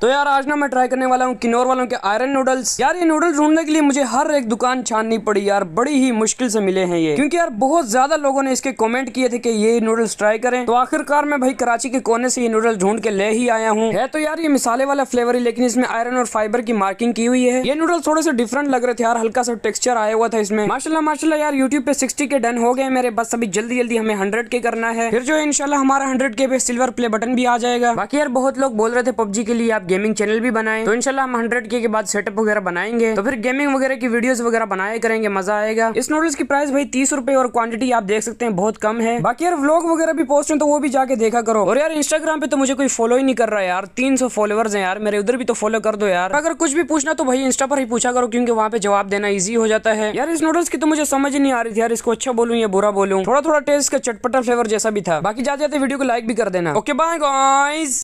तो यार आज ना मैं ट्राई करने वाला हूँ किन्नौर वालों के आयरन नूडल्स यार ये नूडल्स ढूंढने के लिए मुझे हर एक दुकान छाननी पड़ी यार बड़ी ही मुश्किल से मिले हैं ये क्योंकि यार बहुत ज्यादा लोगों ने इसके कमेंट किए थे कि ये नूडल्स ट्राई करें तो आखिरकार मैं भाई कराची के कोने से ये नूडल्स ढूंढ के ले ही आया हूँ है तो यार ये मिसाले वाला फ्लेवर ही लेकिन इसमें आयरन और फाइबर की मार्किंग की हुई है ये नूडल्स थोड़े से डिफरेंट लग रहे थे यार हल्का सा टेक्सचर आया हुआ था इसमें माशाला माशाला यार यूट्यूब पे सिक्सटी के डन हो गए मेरे बस अभी जल्दी जल्दी हमें हंड्रेड के करना है फिर जो है इनशाला हमारा हंड्रेड के पे सिल्वर प्ले बटन भी आ जाएगा बाकी यार बहुत लोग बोल रहे थे पबजी के लिए आप गेमिंग चैनल भी बनाए तो इनशाला हम हंड्रेड के बाद सेटअप वगैरह बनाएंगे तो फिर गेमिंग वगैरह की वीडियो वगैरह बनाए करेंगे मजा आएगा इस नूडल्स की प्राइस भाई तीस रुपए और क्वांटिटी आप देख सकते हैं बहुत कम है बाकी यार व्लॉग वगैरह भी पोस्ट है तो वो भी जाके देखा करो और यार इंस्टाग्राम पे तो मुझे कोई फॉलो ही नहीं कर रहा है यार तीन सौ फॉलोअर्स है यार मेरे उधर भी तो फॉलो कर दो यार अगर कुछ भी पूछना तो भाई इंस्टा पर ही पूछा करो क्योंकि वहाँ पे जवाब देना ईजी हो जाता है यार इस नूडल्स की तो मुझे समझ ही नहीं आ रही थी यार इसको अच्छा बोलूँ या बुरा बोलूँ थोड़ा थोड़ा टेस्ट का चटपटा फ्लेवर जैसा भी था बाकी जाते जाते वीडियो को लाइक भी कर देना ओके बाय गाइस